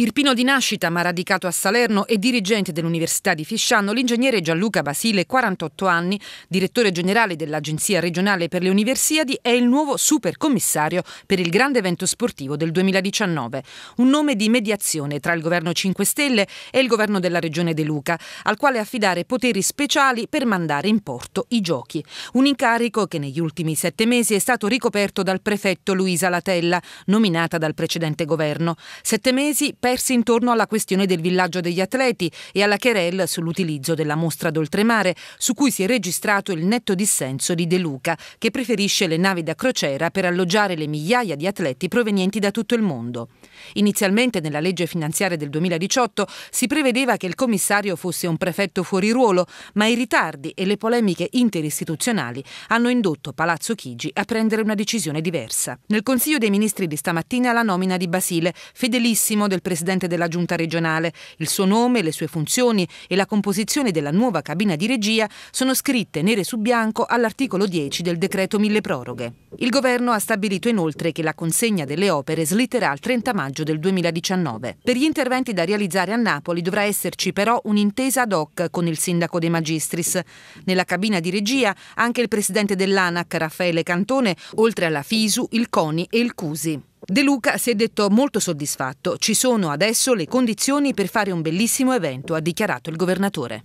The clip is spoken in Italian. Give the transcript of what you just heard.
Irpino di nascita ma radicato a Salerno e dirigente dell'Università di Fisciano, l'ingegnere Gianluca Basile, 48 anni, direttore generale dell'Agenzia regionale per le Universiadi, è il nuovo supercommissario per il grande evento sportivo del 2019. Un nome di mediazione tra il governo 5 Stelle e il governo della regione De Luca, al quale affidare poteri speciali per mandare in porto i giochi. Un incarico che negli ultimi sette mesi è stato ricoperto dal prefetto Luisa Latella, nominata dal precedente governo. Sette mesi per persi intorno alla questione del villaggio degli atleti e alla querel sull'utilizzo della mostra d'oltremare, su cui si è registrato il netto dissenso di De Luca, che preferisce le navi da crociera per alloggiare le migliaia di atleti provenienti da tutto il mondo. Inizialmente nella legge finanziaria del 2018 si prevedeva che il commissario fosse un prefetto fuori ruolo, ma i ritardi e le polemiche interistituzionali hanno indotto Palazzo Chigi a prendere una decisione diversa. Nel Consiglio dei Ministri di stamattina la nomina di Basile, fedelissimo del presidente presidente della giunta regionale. Il suo nome, le sue funzioni e la composizione della nuova cabina di regia sono scritte nere su bianco all'articolo 10 del decreto mille proroghe. Il governo ha stabilito inoltre che la consegna delle opere slitterà al 30 maggio del 2019. Per gli interventi da realizzare a Napoli dovrà esserci però un'intesa ad hoc con il sindaco De Magistris. Nella cabina di regia anche il presidente dell'ANAC Raffaele Cantone, oltre alla FISU, il CONI e il CUSI. De Luca si è detto molto soddisfatto. Ci sono adesso le condizioni per fare un bellissimo evento, ha dichiarato il governatore.